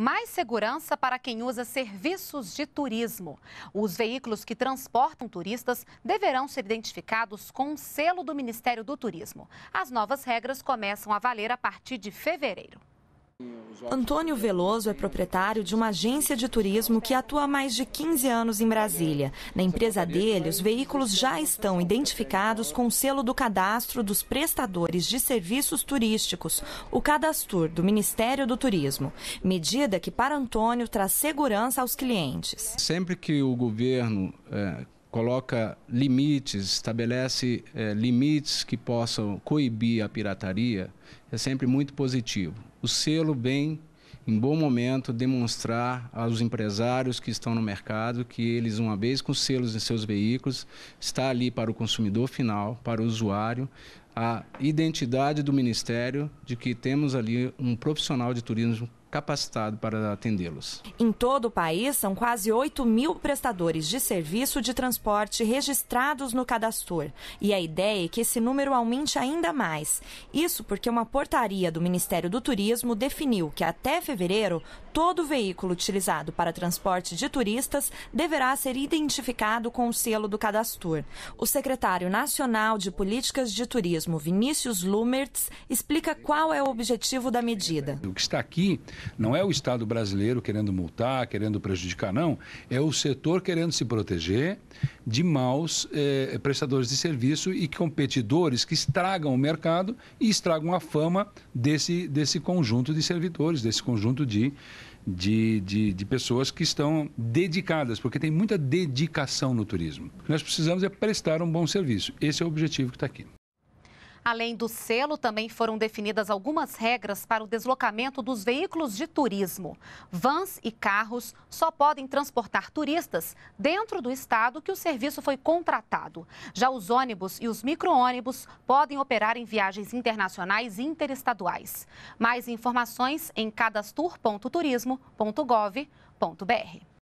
mais segurança para quem usa serviços de turismo. Os veículos que transportam turistas deverão ser identificados com um selo do Ministério do Turismo. As novas regras começam a valer a partir de fevereiro. Antônio Veloso é proprietário de uma agência de turismo que atua há mais de 15 anos em Brasília. Na empresa dele, os veículos já estão identificados com o selo do cadastro dos prestadores de serviços turísticos, o Cadastur, do Ministério do Turismo. Medida que, para Antônio, traz segurança aos clientes. Sempre que o governo. É coloca limites, estabelece é, limites que possam coibir a pirataria, é sempre muito positivo o selo bem, em bom momento, demonstrar aos empresários que estão no mercado que eles, uma vez com selos em seus veículos, está ali para o consumidor final, para o usuário, a identidade do Ministério de que temos ali um profissional de turismo capacitado para atendê-los. Em todo o país, são quase 8 mil prestadores de serviço de transporte registrados no Cadastor. E a ideia é que esse número aumente ainda mais. Isso porque uma portaria do Ministério do Turismo definiu que até fevereiro, todo veículo utilizado para transporte de turistas deverá ser identificado com o selo do Cadastor. O secretário nacional de Políticas de Turismo, Vinícius Lumertz, explica qual é o objetivo da medida. O que está aqui não é o Estado brasileiro querendo multar, querendo prejudicar, não. É o setor querendo se proteger de maus eh, prestadores de serviço e competidores que estragam o mercado e estragam a fama desse, desse conjunto de servidores, desse conjunto de, de, de, de, pessoas que estão dedicadas, porque tem muita dedicação no turismo. O que nós precisamos é prestar um bom serviço. Esse é o objetivo que está aqui. Além do selo, também foram definidas algumas regras para o deslocamento dos veículos de turismo. Vans e carros só podem transportar turistas dentro do estado que o serviço foi contratado. Já os ônibus e os micro-ônibus podem operar em viagens internacionais e interestaduais. Mais informações em cadastur.turismo.gov.br.